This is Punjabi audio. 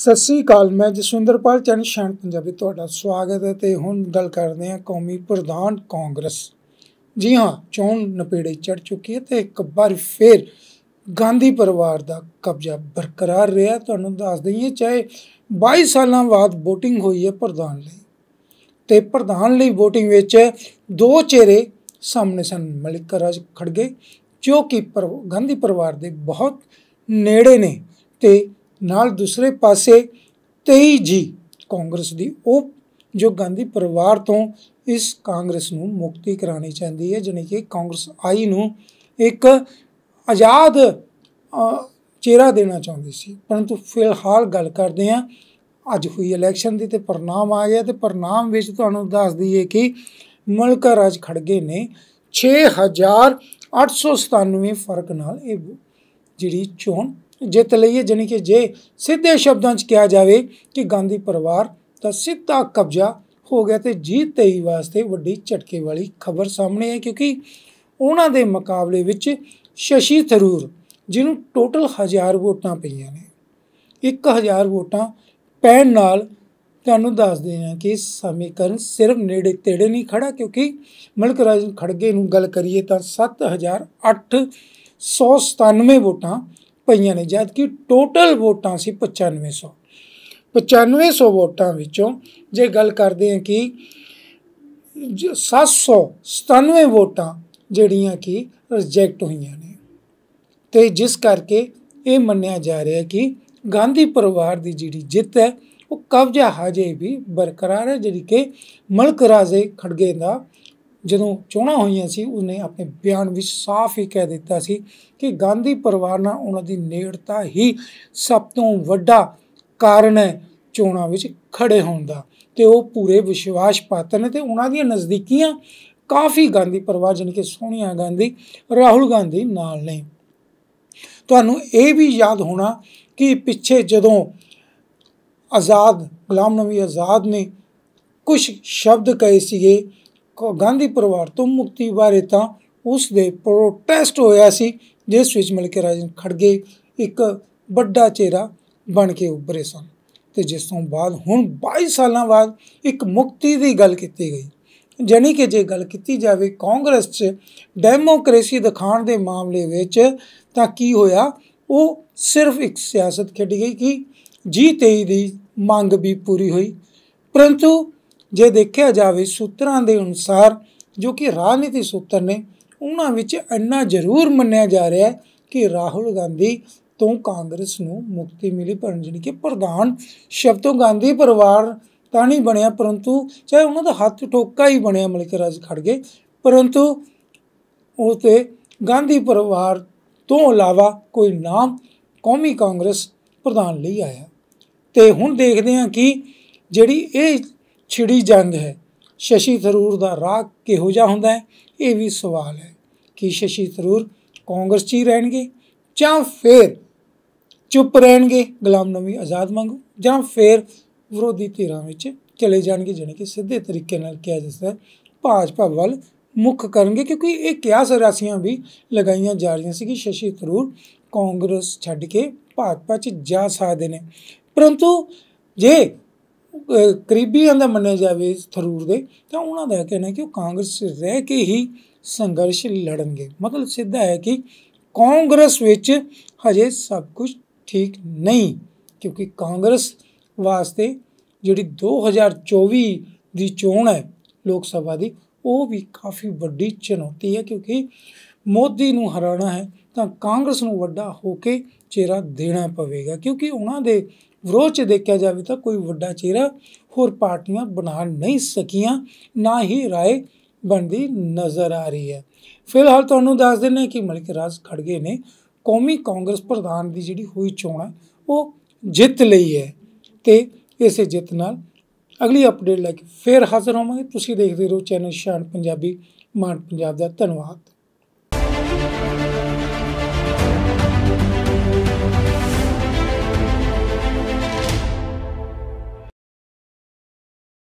ਸਤਿ ਸ੍ਰੀ ਅਕਾਲ ਮੈਂ ਜਸਵਿੰਦਰਪਾਲ ਚੰਨ ਸ਼ਾਨ ਪੰਜਾਬੀ ਤੁਹਾਡਾ ਸਵਾਗਤ ਹੈ ਤੇ ਹੁਣ ਗੱਲ ਕਰਦੇ ਹਾਂ ਕੌਮੀ ਪ੍ਰਧਾਨ ਕਾਂਗਰਸ ਜੀ ਹਾਂ ਚੋਣ ਨਪੇੜੇ ਚੜ ਚੁੱਕੀ ਹੈ ਤੇ ਇੱਕ ਵਾਰ ਫੇਰ ਗਾਂਧੀ ਪਰਿਵਾਰ ਦਾ ਕਬਜ਼ਾ ਬਰਕਰਾਰ ਰਿਹਾ ਤੁਹਾਨੂੰ ਦੱਸ ਦਈਏ ਚਾਹੇ 22 ਸਾਲਾਂ ਬਾਅਦ VOTING ਹੋਈ ਹੈ ਪ੍ਰਧਾਨ ਲਈ ਤੇ ਪ੍ਰਧਾਨ ਲਈ VOTING ਵਿੱਚ ਦੋ ਚਿਹਰੇ ਸਾਹਮਣੇ ਸਨ ਮਲਿਕ ਰਾਜ ਖੜਗੇ ਜੋ ਕਿ ਗਾਂਧੀ ਪਰਿਵਾਰ ਦੇ ਬਹੁਤ ਨੇੜੇ ਨੇ ਤੇ ਨਾਲ ਦੂਸਰੇ ਪਾਸੇ 23 ਜੀ ਕਾਂਗਰਸ ਦੀ ਉਹ ਜੋ ਗਾਂਧੀ ਪਰਿਵਾਰ ਤੋਂ ਇਸ ਕਾਂਗਰਸ ਨੂੰ ਮੁਕਤੀ ਕਰਾਣੀ ਚਾਹੁੰਦੀ ਹੈ ਜਾਨੀ ਕਿ ਕਾਂਗਰਸ ਆਈ ਨੂੰ ਇੱਕ ਆਜ਼ਾਦ ਚਿਹਰਾ ਦੇਣਾ ਚਾਹੁੰਦੀ ਸੀ ਪਰੰਤੂ ਫਿਲਹਾਲ ਗੱਲ ਕਰਦੇ ਹਾਂ ਅੱਜ ਹੋਈ ਇਲੈਕਸ਼ਨ ਦੀ ਤੇ ਪਰਨਾਮ ਆ ਗਿਆ ਤੇ ਪਰਨਾਮ ਵਿੱਚ ਤੁਹਾਨੂੰ ਦੱਸ ਦਈਏ ਕਿ ਮਲਕਾ ਰਾਜ ਖੜਗੇ ਨੇ 6897 ਫਰਕ ਨਾਲ ਇਹ ਜਿਹੜੀ ਚੋਣ ਜਿੱਤ ਲਈਏ ਜਾਨੀ ਕਿ ਜੇ ਸਿੱਧੇ ਸ਼ਬਦਾਂ 'ਚ ਕਿਹਾ ਜਾਵੇ ਕਿ ਗਾਂਧੀ ਪਰਿਵਾਰ ਦਾ ਸਿੱਧਾ ਕਬਜ਼ਾ ਹੋ ਗਿਆ ਤੇ ਜੀਤ ਲਈ ਵਾਸਤੇ ਵੱਡੀ ਝਟਕੇ ਵਾਲੀ ਖਬਰ ਸਾਹਮਣੇ ਹੈ ਕਿਉਂਕਿ ਉਹਨਾਂ ਦੇ ਮੁਕਾਬਲੇ ਵਿੱਚ ਸ਼ਸ਼ੀ ਥਰੂਰ ਜਿਹਨੂੰ ਟੋਟਲ 1000 ਵੋਟਾਂ ਪਈਆਂ ਨੇ 1000 ਵੋਟਾਂ ਪੈਣ ਨਾਲ ਤੁਹਾਨੂੰ ਦੱਸ ਹਾਂ ਕਿ ਸਮੀਕਰਨ ਸਿਰਫ ਨੇੜੇ ਤੇੜੇ ਨਹੀਂ ਖੜਾ ਕਿਉਂਕਿ ਮਲਕ ਰਾਜ ਖੜਗੇ ਨੂੰ ਗੱਲ ਕਰੀਏ ਤਾਂ 7897 ਵੋਟਾਂ ਪਈਆਂ ਨੇ ਜਦ ਕਿ ਟੋਟਲ ਵੋਟਾਂ ਸੀ 9500 9500 ਵੋਟਾਂ ਵਿੱਚੋਂ ਜੇ ਗੱਲ ਕਰਦੇ ਹਾਂ ਕਿ 797 ਵੋਟਾਂ ਜਿਹੜੀਆਂ ਕਿ ਰਿਜੈਕਟ ਹੋਈਆਂ ਨੇ ਤੇ ਜਿਸ ਕਰਕੇ ਇਹ ਮੰਨਿਆ ਜਾ ਰਿਹਾ ਕਿ ਗਾਂਧੀ ਪਰਿਵਾਰ ਦੀ ਜਿਹੜੀ ਜਿੱਤ ਹੈ ਉਹ ਕਬਜ਼ਾ ਹਜੇ ਵੀ ਬਰਕਰਾਰ ਹੈ ਜਿਹੜੀ ਕਿ ਮਲਕ ਰਾਜੇ ਖੜਗੇ ਦਾ ਜਦੋਂ ਚੋਣਾਂ ਹੋਈਆਂ ਸੀ ਉਹਨੇ ਆਪਣੇ ਬਿਆਨ ਵਿੱਚ ਸਾਫ਼ ਹੀ ਕਹਿ ਦਿੱਤਾ ਸੀ ਕਿ ਗਾਂਧੀ ਪਰਿਵਾਰ ਨਾਲ ਉਹਨਾਂ ਦੀ ਨੇੜਤਾ ਹੀ ਸਭ ਤੋਂ ਵੱਡਾ ਕਾਰਨ ਹੈ ਚੋਣਾਂ ਵਿੱਚ ਖੜੇ ਹੋਣ ਦਾ ਤੇ ਉਹ ਪੂਰੇ ਵਿਸ਼ਵਾਸ ਪਾਤਰ ਨੇ ਤੇ ਉਹਨਾਂ ਦੀਆਂ ਨਜ਼ਦੀਕੀਆਂ ਕਾਫੀ ਗਾਂਧੀ ਪਰਿਵਾਰ ਜਨ ਕੇ ਸੋਨੀਆ ਗਾਂਧੀ ਰਾਹੁਲ ਗਾਂਧੀ ਨਾਲ ਨੇ ਤੁਹਾਨੂੰ ਇਹ ਵੀ ਯਾਦ ਹੋਣਾ ਕਿ ਪਿੱਛੇ ਜਦੋਂ ਆਜ਼ਾਦ ਗੁਲਾਮ ਨਵੀ ਆਜ਼ਾਦ ਨੇ ਕੁਝ ਸ਼ਬਦ ਕਹੇ ਸੀਗੇ ਗਾਂਧੀ ਪਰਿਵਾਰ ਤੋਂ ਮੁਕਤੀ ਬਾਰੇ ਤਾਂ ਉਸ ਦੇ ਪ੍ਰੋਟੈਸਟ ਹੋਇਆ ਸੀ ਜਿਸ ਵਿੱਚ ਮਿਲ ਕੇ ਰਾਜਨ ਖੜਗੇ ਇੱਕ ਵੱਡਾ ਚਿਹਰਾ ਬਣ ਕੇ ਉੱਭਰੇ ਸਨ ਤੇ ਜਿਸ ਤੋਂ ਬਾਅਦ ਹੁਣ 22 ਸਾਲਾਂ ਬਾਅਦ ਇੱਕ ਮੁਕਤੀ ਦੀ ਗੱਲ ਕੀਤੀ ਗਈ ਜਾਨੀ ਕਿ ਜੇ ਗੱਲ ਕੀਤੀ ਜਾਵੇ ਕਾਂਗਰਸ 'ਚ ਡੈਮੋਕ੍ਰੇਸੀ ਦਿਖਾਉਣ ਦੇ ਮਾਮਲੇ ਵਿੱਚ ਤਾਂ ਕੀ ਹੋਇਆ ਉਹ ਸਿਰਫ ਇੱਕ ਸਿਆਸਤ ਖੇਡੀ ਗਈ ਕਿ ਜੀ 23 ਦੀ ਮੰਗ ਵੀ ਪੂਰੀ ਹੋਈ ਪਰੰਤੂ ਜੇ ਦੇਖਿਆ ਜਾਵੇ ਸੂਤਰਾਂ ਦੇ ਅਨੁਸਾਰ ਜੋ ਕਿ ਰਾਜਨੀਤੀ ਸੂਤਰ ਨੇ ਉਹਨਾਂ ਵਿੱਚ ਇੰਨਾ ਜ਼ਰੂਰ ਮੰਨਿਆ ਜਾ ਰਿਹਾ ਹੈ ਕਿ ਰਾਹੁਲ ਗਾਂਧੀ ਤੋਂ ਕਾਂਗਰਸ ਨੂੰ ਮੁਕਤੀ ਮਿਲੀ ਪਰ ਜਾਨੀ ਕਿ ਪ੍ਰਧਾਨ ਸ਼ਬਦ ਤੋਂ ਗਾਂਧੀ ਪਰਿਵਾਰ ਤਾਂ ਨਹੀਂ ਬਣਿਆ ਪਰੰਤੂ ਚਾਹੇ ਉਹਨਾਂ ਦਾ ਹੱਥ ਠੋਕਾ ਹੀ ਬਣਿਆ ਮਲਿਕ ਰਾਜ ਖੜਗੇ ਪਰੰਤੂ ਉਹ ਤੇ ਗਾਂਧੀ ਪਰਿਵਾਰ ਤੋਂ ਇਲਾਵਾ ਕੋਈ ਨਾਮ ਕੌਮੀ ਕਾਂਗਰਸ ਪ੍ਰਧਾਨ ਲਈ ਆਇਆ ਤੇ ਹੁਣ ਦੇਖਦੇ ਹਾਂ ਕਿ ਜਿਹੜੀ ਇਹ ਛਿੜੀ ਜੰਗ ਹੈ ਸ਼ਸ਼ੀ ਥਰੂਰ ਦਾ ਰਾਗ ਕਿਹੋ ਜਿਹਾ ਹੁੰਦਾ ਹੈ ਇਹ ਵੀ ਸਵਾਲ ਹੈ ਕਿ ਸ਼ਸ਼ੀ ਥਰੂਰ ਕਾਂਗਰਸ 'ਚ ਹੀ ਰਹਿਣਗੇ ਜਾਂ ਫਿਰ ਚੁੱਪ ਰਹਿਣਗੇ ਗੁਲਾਮ ਨਵੀ ਆਜ਼ਾਦ ਮੰਗੂ ਜਾਂ ਫਿਰ ਵਿਰੋਧੀ ਧਿਰਾਂ ਵਿੱਚ ਚਲੇ ਜਾਣਗੇ ਜਿਹੜੇ ਕਿ ਸਿੱਧੇ ਤਰੀਕੇ ਨਾਲ ਕਿਹਾ ਜਾਂਦਾ ਭਾਜਪਾ ਵੱਲ ਮੁੱਖ ਕਰਨਗੇ ਕਿਉਂਕਿ ਇਹ ਕਿਆਸ ਸਰਾਸੀਆਂ ਵੀ ਲਗਾਈਆਂ ਜਾ ਰਹੀਆਂ ਸੀ ਕਿ ਸ਼ਸ਼ੀ ਥਰੂਰ ਕਾਂਗਰਸ ਛੱਡ ਕੇ ਭਾਜਪਾ 'ਚ ਜਾ ਸਕਦੇ ਨੇ ਪਰੰਤੂ ਜੇ ਕਰੀਬੀਆਂ ਦਾ ਮੰਨਿਆ ਜਾਵੇ ਥਰੂਰ ਦੇ ਤਾਂ ਉਹਨਾਂ ਦਾ ਕਹਿਣਾ ਕਿ ਉਹ ਕਾਂਗਰਸ ਰਹਿ ਕੇ ਹੀ ਸੰਘਰਸ਼ ਲੜਨਗੇ ਮਤਲਬ ਸਿੱਧਾ ਹੈ ਕਿ ਕਾਂਗਰਸ ਵਿੱਚ ਹਜੇ ਸਭ ਕੁਝ ਠੀਕ ਨਹੀਂ ਕਿਉਂਕਿ ਕਾਂਗਰਸ ਵਾਸਤੇ ਜਿਹੜੀ 2024 ਦੀ ਚੋਣ ਹੈ ਲੋਕ ਸਭਾ ਦੀ ਉਹ ਵੀ ਕਾਫੀ ਵੱਡੀ ਚੁਣੌਤੀ ਹੈ ਕਿਉਂਕਿ ਮੋਦੀ ਨੂੰ ਹਰਾਉਣਾ ਹੈ ਤਾਂ ਕਾਂਗਰਸ ਨੂੰ ਵੱਡਾ ਹੋ ਕੇ ਚਿਹਰਾ ਦੇਣਾ ਪਵੇਗਾ ਕਿਉਂਕਿ ਉਹਨਾਂ ਦੇ ਵਿਰੋਧ 'ਚ ਦੇਖਿਆ ਜਾਵੇ ਤਾਂ ਕੋਈ ਵੱਡਾ ਚਿਹਰਾ ਹੋਰ ਪਾਰਟੀਆਂ ਬਣਾ ਨਹੀਂ ਸਕੀਆਂ ਨਾ ਹੀ ਰਾਏ ਬਣਦੀ ਨਜ਼ਰ ਆ ਰਹੀ ਹੈ ਫਿਲਹਾਲ ਤੁਹਾਨੂੰ ਦੱਸ ਦਿੰਨੇ ਕਿ ਮਲਕ ਰਾਜ ਖੜਗੇ ਨੇ ਕੌਮੀ ਕਾਂਗਰਸ ਪ੍ਰਧਾਨ ਦੀ ਜਿਹੜੀ ਹੋਈ ਚੋਣ ਹੈ ਉਹ ਜਿੱਤ ਲਈ ਹੈ ਤੇ ਇਸੇ ਜਿੱਤ ਨਾਲ ਅਗਲੀ ਅਪਡੇਟ ਲੈ ਕੇ ਫੇਰ ਹਾਜ਼ਰ ਹੋਵਾਂਗੇ ਤੁਸੀਂ ਦੇਖਦੇ ਰਹੋ ਚੈਨਲ ਸ਼ਾਨ ਪੰਜਾਬੀ ਮਾਨ ਪੰਜਾਬ ਦਾ ਧੰਨਵਾਦ